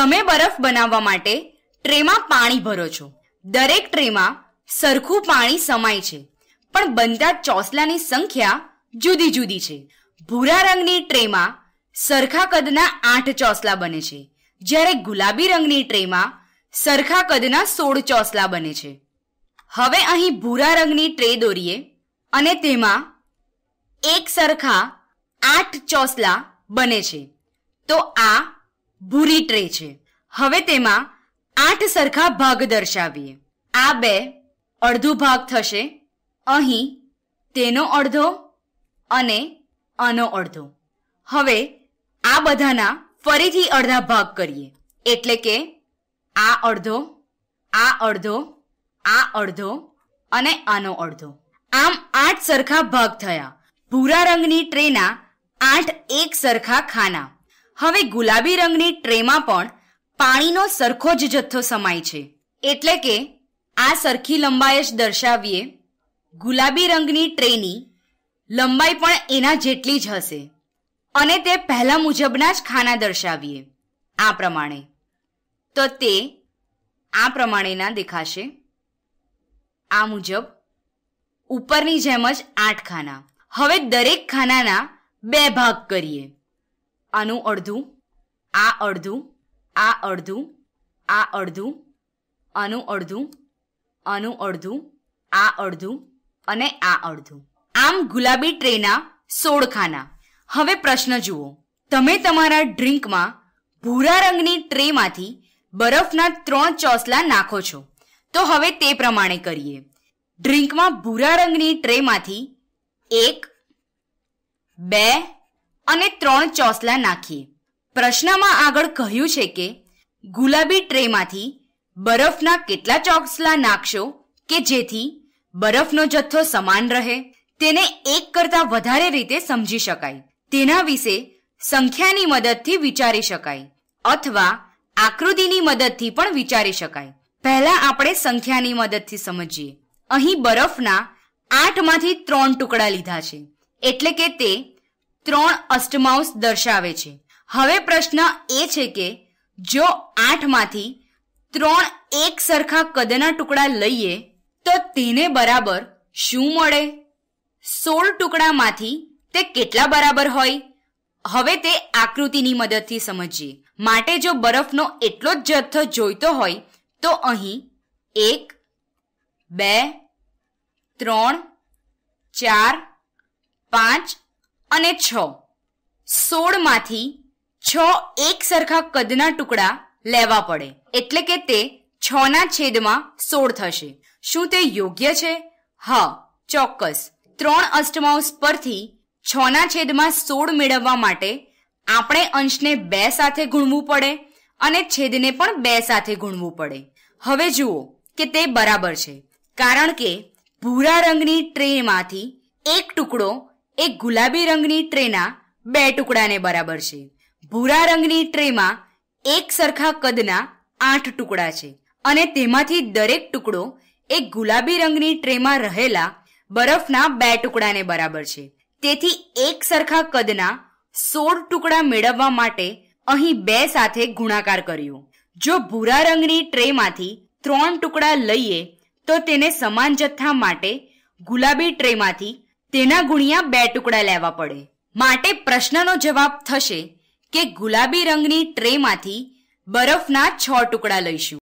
તમે બરફ બનાવવા માટે ટ્રેમાં પાણી ભરો છો દરેક ટ્રેમાં સરખું પાણી સમાય છે પણ બનતા ચોસલાની સંખ્યા જુદી જુદી છે ભૂરા રંગની ટ્રેમાં સરખા કદના આઠ ચોસલા બને છે જ્યારે ગુલાબી રંગની ટ્રેમાં સરખા કદના સોળ ચોસલા બને છે હવે અહીં ભૂરા રંગની ટ્રે દોરીએ અને તેમાં એક સરખા આઠ ચોસલા બને છે તો આ ભૂરી ટ્રે છે હવે તેમાં આઠ સરખા ભાગ દર્શાવીએ આ બે અડધો ભાગ થશે અહીં તેનો અડધો અને આનો અડધો હવે આ બધાના ફરીથી અડધા ભાગ કરીએ એટલે કે આ અડધો આ અડધો આ અડધો અને આનો અડધો આમ આઠ સરખા ભાગ થયા ભૂરા રંગની ટ્રેના આઠ એક સરખા ખાના હવે ગુલાબી રંગની ટ્રેમાં પણ પાણીનો સરખો જ જથ્થો સમાય છે એટલે કે આ સરખી લંબાઈ જ દર્શાવીએ ગુલાબી રંગની ટ્રેની લંબાઈ પણ એના જેટલી જ હશે અને તે પહેલા મુજબના જ ખાના દર્શાવીએ આ પ્રમાણે તો તે આ પ્રમાણેના દેખાશે આ મુજબ ઉપરની જેમ જ આઠ ખાના હવે દરેક ખાનાના બે ભાગ કરીએ આનું અડધું આ અડધું આ અડધું આ અડધું આનું અડધું આનું અડધું આ અડધું અને આ અડધું આમ ગુલાબી ટ્રેના સોળ ખાના હવે પ્રશ્ન જુઓ તમે તમારા ડ્રિંકમાં ભૂરા રંગની ટ્રેમાંથી બરફના ત્રણ ચોસલા નાખો છો તો હવે તે પ્રમાણે કરીએ ડ્રિંકમાં ભૂરા રંગની ટ્રેમાંથી એક બે અને ત્રણ ચોસલા નાખીએ પ્રશ્નમાં આગળ કહ્યું છે કે ગુલાબી ટ્રેમાંથી બરફના કેટલા ચોસલા નાખશો કે જેથી બરફનો જથ્થો સમાન રહે તેને એક કરતાં વધારે રીતે સમજી શકાય તેના વિશે સંખ્યાની મદદથી વિચારી શકાય અથવા આકૃતિની મદદથી પણ વિચારી શકાય પહેલા આપણે સંખ્યાની મદદથી સમજીએ અહીં બરફના આઠમાંથી ત્રણ ટુકડા લીધા છે એટલે કે તે ત્રણ અષ્ટમાંશ દર્શાવે છે હવે પ્રશ્ન એ છે કે જો આઠમાંથી ત્રણ એક સરખા કદના ટુકડા લઈએ તો તેને બરાબર શું મળે સોળ ટુકડામાંથી તે કેટલા બરાબર હોય હવે તે આકૃતિની મદદથી સમજીએ માટે જો બરફનો એટલો જ જથ્થો જોઈતો હોય તો અહીં એક બે ત્રણ ચાર પાંચ અને છ સોળમાંથી છ એક સરખા કદના ટુકડા લેવા પડે એટલે કે તે છ ના છેદમાં સોળ થશે શું તે યોગ્ય છે હા ચોક્કસ ત્રણ અષ્ટમાંશ પરથી છ ના છેદમાં સોળ મેળવવા માટે આપણે અંશને બે સાથે ગુણવું પડે અને છેદને પણ બે સાથે ગુણવું પડે હવે જુઓ કે તે બરાબર છે કારણ કે ભૂરા રંગની ટ્રેમાંથી એક ટુકડો એક ગુલાબી રંગની ટ્રેના બે ટુકડાને બરાબર છે ભૂરા રંગની ટ્રેમાં એક સરખા કદના આઠ ટુકડા છે અને તેમાંથી દરેક ટુકડો એક ગુલાબી રંગની ટ્રેમાં રહેલા બરફના બે ટુકડાને બરાબર છે તેથી એક સરખા કદના સોળ ટુકડા મેળવવા માટે અહીં બે સાથે ગુણાકાર કર્યો જો ભૂરા રંગની ટ્રેમાંથી ત્રણ ટુકડા લઈએ તો તેને સમાન જથ્થા માટે ગુલાબી ટ્રેમાંથી તેના ગુણ્યા બે ટુકડા લેવા પડે માટે પ્રશ્નનો જવાબ થશે કે ગુલાબી રંગની ટ્રેમાંથી બરફના છ ટુકડા લઈશું